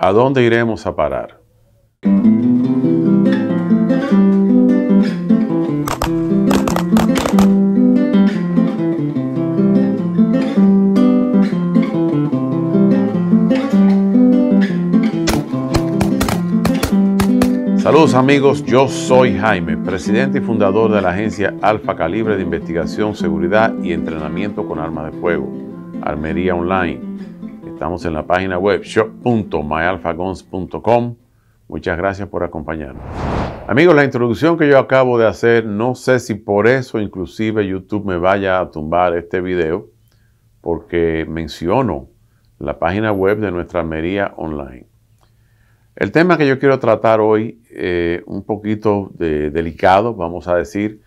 ¿A dónde iremos a parar? Saludos amigos, yo soy Jaime, presidente y fundador de la agencia Alfa Calibre de Investigación, Seguridad y Entrenamiento con Armas de Fuego, Armería Online Estamos en la página web shop.myalfagons.com. Muchas gracias por acompañarnos. Amigos, la introducción que yo acabo de hacer, no sé si por eso inclusive YouTube me vaya a tumbar este video, porque menciono la página web de nuestra Almería Online. El tema que yo quiero tratar hoy, eh, un poquito delicado, vamos a decir,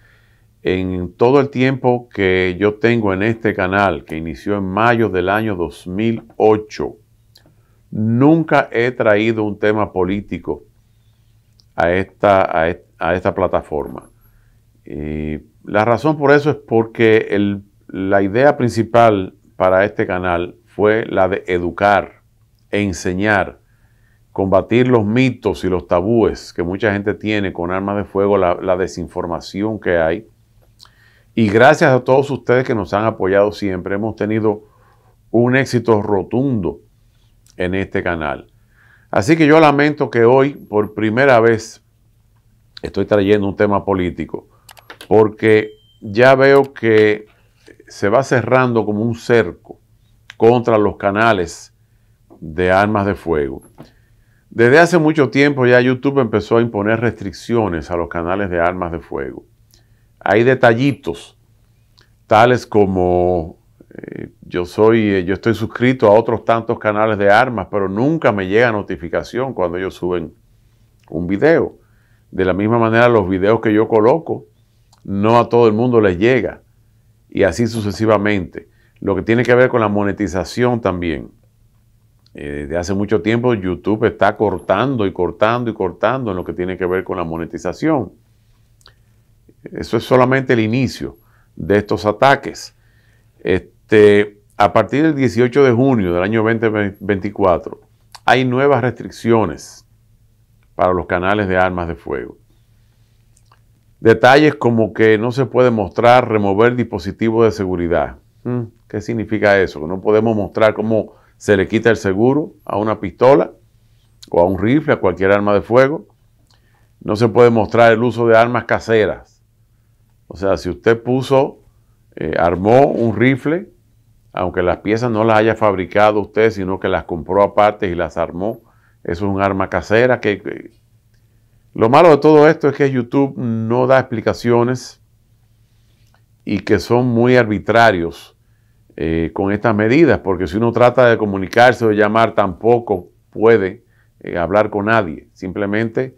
en todo el tiempo que yo tengo en este canal, que inició en mayo del año 2008, nunca he traído un tema político a esta, e, a, esta plataforma. Y la razón por eso es porque la idea principal para este canal fue la de educar, enseñar, combatir los mitos y los tabúes que mucha gente tiene con armas de fuego, la desinformación que hay y gracias a todos ustedes que nos han apoyado siempre. Hemos tenido un éxito rotundo en este canal. Así que yo lamento que hoy, por primera vez, estoy trayendo un tema político, porque ya veo que se va cerrando como un cerco contra los canales de armas de fuego. Desde hace mucho tiempo ya YouTube empezó a imponer restricciones a los canales de armas de fuego hay detallitos, tales como eh, yo soy, eh, yo estoy suscrito a otros tantos canales de armas, pero nunca me llega notificación cuando ellos suben un video. De la misma manera, los videos que yo coloco, no a todo el mundo les llega. Y así sucesivamente. Lo que tiene que ver con la monetización también. Eh, desde hace mucho tiempo YouTube está cortando y cortando y cortando en lo que tiene que ver con la monetización. Eso es solamente el inicio de estos ataques. Este, a partir del 18 de junio del año 2024, hay nuevas restricciones para los canales de armas de fuego. Detalles como que no se puede mostrar, remover dispositivos de seguridad. Hmm, ¿Qué significa eso? Que no podemos mostrar cómo se le quita el seguro a una pistola o a un rifle, a cualquier arma de fuego. No se puede mostrar el uso de armas caseras o sea, si usted puso, eh, armó un rifle, aunque las piezas no las haya fabricado usted, sino que las compró aparte y las armó, eso es un arma casera que, lo malo de todo esto es que YouTube no da explicaciones y que son muy arbitrarios eh, con estas medidas, porque si uno trata de comunicarse o llamar, tampoco puede eh, hablar con nadie. Simplemente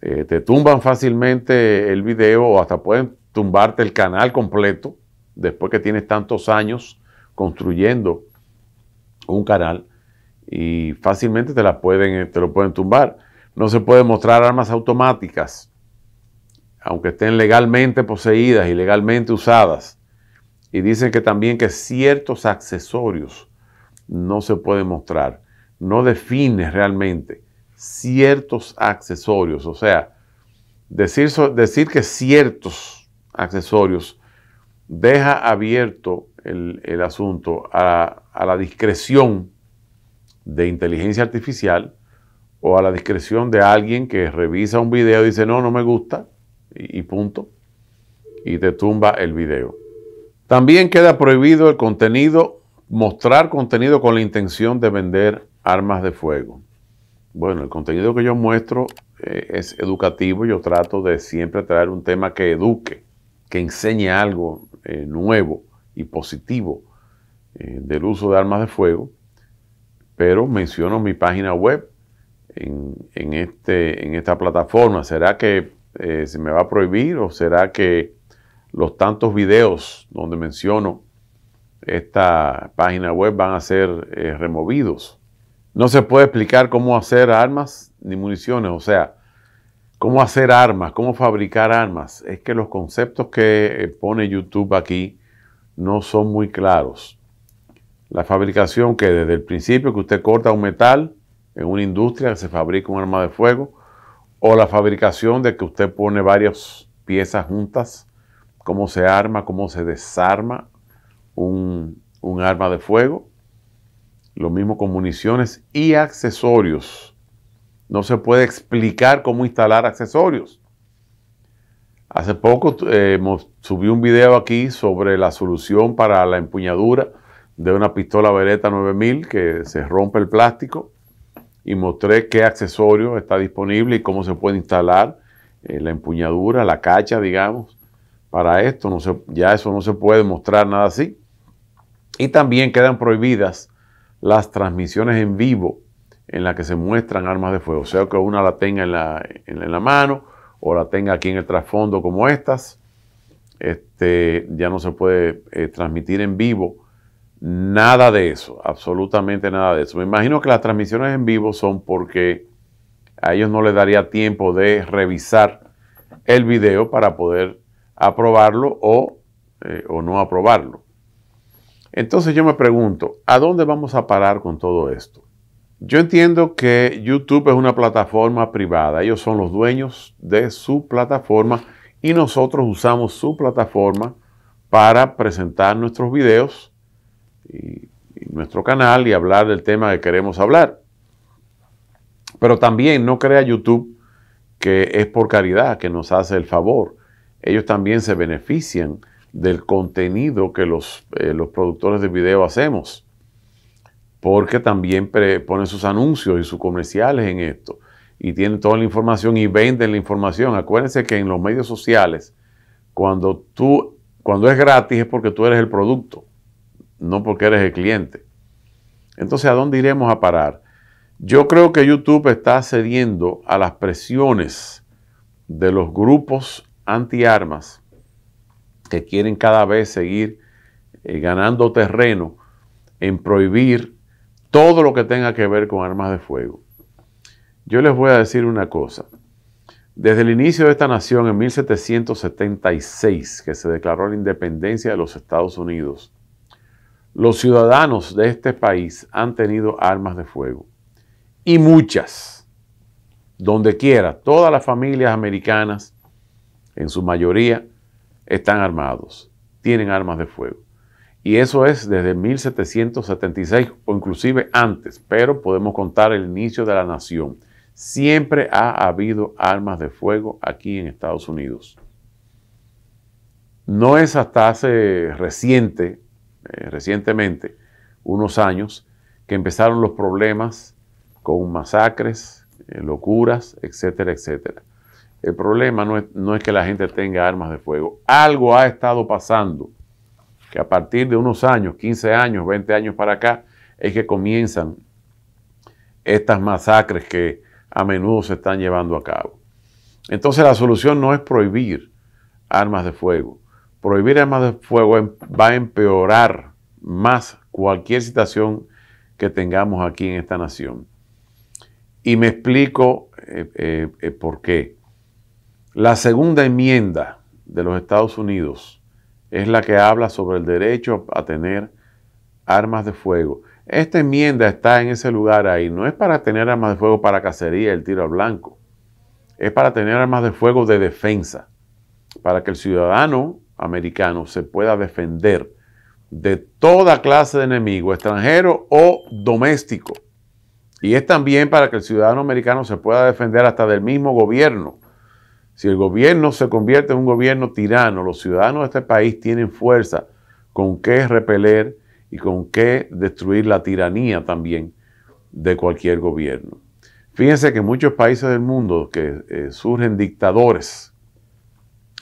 te tumban fácilmente el video o hasta pueden tumbarte el canal completo después que tienes tantos años construyendo un canal y fácilmente te, la pueden, te lo pueden tumbar. No se pueden mostrar armas automáticas, aunque estén legalmente poseídas y legalmente usadas. Y dicen que también que ciertos accesorios no se pueden mostrar. No define realmente ciertos accesorios. O sea, decir, decir que ciertos accesorios, deja abierto el, asunto a, la discreción de inteligencia artificial o a la discreción de alguien que revisa un video y dice, no, no me gusta, y, punto, y te tumba el video. También queda prohibido el contenido, mostrar contenido con la intención de vender armas de fuego. Bueno, el contenido que yo muestro eh, es educativo, yo trato de siempre traer un tema que eduque, que enseñe algo eh, nuevo y positivo eh, del uso de armas de fuego, pero menciono mi página web en, este, en esta plataforma. ¿Será que eh, se me va a prohibir o será que los tantos videos donde menciono esta página web van a ser removidos? No se puede explicar cómo hacer armas ni municiones, o sea, cómo hacer armas, cómo fabricar armas. Es que los conceptos que eh, pone YouTube aquí no son muy claros. La fabricación que desde el principio que usted corta un metal en una industria que se fabrica un arma de fuego, o la fabricación de que usted pone varias piezas juntas, cómo se arma, cómo se desarma un, un arma de fuego, lo mismo con municiones y accesorios no se puede explicar cómo instalar accesorios. Hace poco eh, subí un video aquí sobre la solución para la empuñadura de una pistola Beretta 9000 que se rompe el plástico y mostré qué accesorio está disponible y cómo se puede instalar eh, la empuñadura, la cacha, digamos, para esto. No ya eso no se puede mostrar nada así. Y también quedan prohibidas las transmisiones en vivo en la que se muestran armas de fuego, sea que una la tenga en la, mano o la tenga aquí en el trasfondo como estas. Este, ya no se puede eh, transmitir en vivo nada de eso, absolutamente nada de eso. Me imagino que las transmisiones en vivo son porque a ellos no les daría tiempo de revisar el video para poder aprobarlo o, eh, o no aprobarlo. Entonces yo me pregunto, ¿a dónde vamos a parar con todo esto? Yo entiendo que YouTube es una plataforma privada. Ellos son los dueños de su plataforma y nosotros usamos su plataforma para presentar nuestros videos y, nuestro canal y hablar del tema que queremos hablar. Pero también no crea YouTube que es por caridad, que nos hace el favor. Ellos también se benefician del contenido que los, eh, los productores de video hacemos porque también ponen sus anuncios y sus comerciales en esto y tienen toda la información y venden la información. Acuérdense que en los medios sociales, cuando tú, cuando es gratis es porque tú eres el producto, no porque eres el cliente. Entonces, ¿a dónde iremos a parar? Yo creo que YouTube está cediendo a las presiones de los grupos antiarmas que quieren cada vez seguir eh, ganando terreno en prohibir todo lo que tenga que ver con armas de fuego. Yo les voy a decir una cosa. Desde el inicio de esta nación, en 1776, que se declaró la independencia de los Estados Unidos, los ciudadanos de este país han tenido armas de fuego. Y muchas, donde quiera, todas las familias americanas, en su mayoría, están armados, tienen armas de fuego. Y eso es desde 1776 o inclusive antes, pero podemos contar el inicio de la nación. Siempre ha habido armas de fuego aquí en Estados Unidos. No es hasta hace reciente, eh, recientemente, unos años, que empezaron los problemas con masacres, eh, locuras, etcétera, etcétera. El problema no es que la gente tenga armas de fuego. Algo ha estado pasando que a partir de unos años, 15 años, 20 años para acá, es que comienzan estas masacres que a menudo se están llevando a cabo. Entonces la solución no es prohibir armas de fuego. Prohibir armas de fuego em, va a empeorar más cualquier situación que tengamos aquí en esta nación. Y me explico eh, eh, eh, por qué. La segunda enmienda de los Estados Unidos es la que habla sobre el derecho a tener armas de fuego. Esta enmienda está en ese lugar ahí. No es para tener armas de fuego para cacería, el tiro al blanco. Es para tener armas de fuego de defensa, para que el ciudadano americano se pueda defender de toda clase de enemigo, extranjero o doméstico. Y es también para que el ciudadano americano se pueda defender hasta del mismo gobierno si el gobierno se convierte en un gobierno tirano, los ciudadanos de este país tienen fuerza con qué repeler y con qué destruir la tiranía también de cualquier gobierno. Fíjense que muchos países del mundo que eh, surgen dictadores,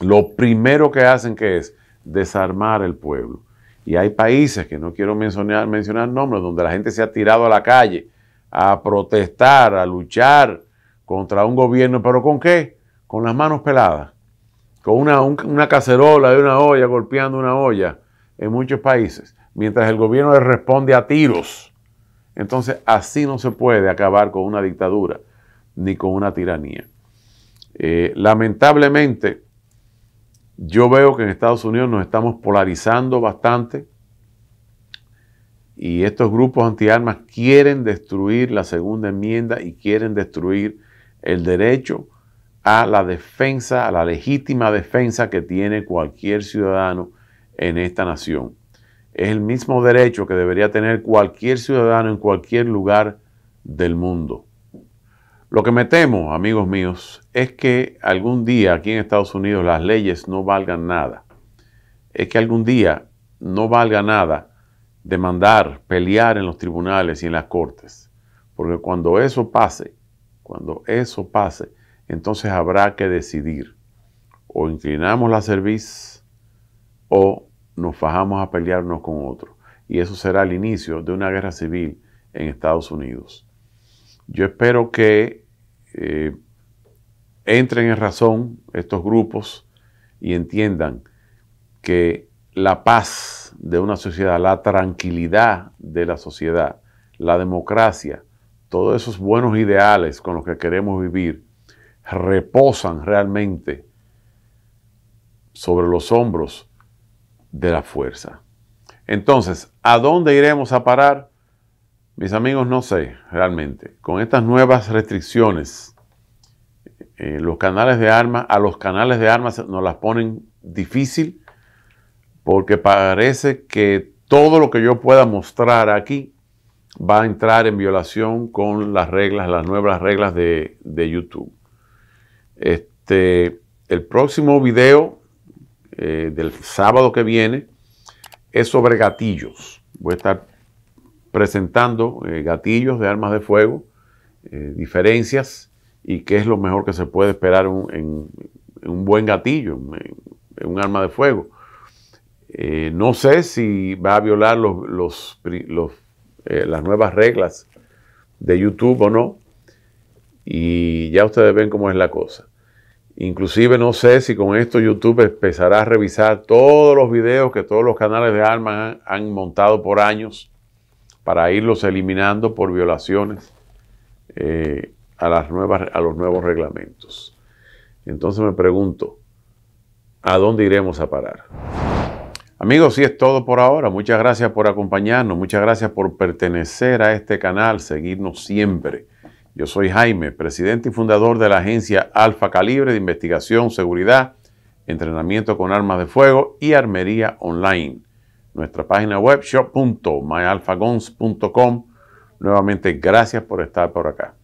lo primero que hacen que es desarmar el pueblo. Y hay países que no quiero mencionar, mencionar nombres, donde la gente se ha tirado a la calle a protestar, a luchar contra un gobierno, pero ¿con qué? con las manos peladas, con una, cacerola de una olla golpeando una olla en muchos países, mientras el gobierno le responde a tiros. Entonces, así no se puede acabar con una dictadura ni con una tiranía. Eh, lamentablemente, yo veo que en Estados Unidos nos estamos polarizando bastante y estos grupos antiarmas quieren destruir la segunda enmienda y quieren destruir el derecho a la defensa, a la legítima defensa que tiene cualquier ciudadano en esta nación. Es el mismo derecho que debería tener cualquier ciudadano en cualquier lugar del mundo. Lo que me temo, amigos míos, es que algún día aquí en Estados Unidos las leyes no valgan nada. Es que algún día no valga nada demandar, pelear en los tribunales y en las cortes. Porque cuando eso pase, cuando eso pase, entonces habrá que decidir o inclinamos la cerviz o nos fajamos a pelearnos con otro. Y eso será el inicio de una guerra civil en Estados Unidos. Yo espero que eh, entren en razón estos grupos y entiendan que la paz de una sociedad, la tranquilidad de la sociedad, la democracia, todos esos buenos ideales con los que queremos vivir, reposan realmente sobre los hombros de la fuerza. Entonces, ¿a dónde iremos a parar? Mis amigos, no sé realmente. Con estas nuevas restricciones, eh, los canales de armas, a los canales de armas nos las ponen difícil porque parece que todo lo que yo pueda mostrar aquí va a entrar en violación con las reglas, las nuevas reglas de YouTube. Este, el próximo video eh, del sábado que viene es sobre gatillos. Voy a estar presentando eh, gatillos de armas de fuego, eh, diferencias y qué es lo mejor que se puede esperar en, un buen gatillo, en, un arma de fuego. no sé si va a violar los las nuevas reglas de YouTube o no, y ya ustedes ven cómo es la cosa. Inclusive no sé si con esto YouTube empezará a revisar todos los videos que todos los canales de armas han, montado por años para irlos eliminando por violaciones eh, a, las nuevas, a los nuevos reglamentos. Entonces me pregunto, ¿a dónde iremos a parar? Amigos, sí es todo por ahora. Muchas gracias por acompañarnos, muchas gracias por pertenecer a este canal, seguirnos siempre. Yo soy Jaime, presidente y fundador de la agencia Alfa Calibre de Investigación, Seguridad, Entrenamiento con Armas de Fuego y Armería Online. Nuestra página web shop.myalfagons.com. Nuevamente, gracias por estar por acá.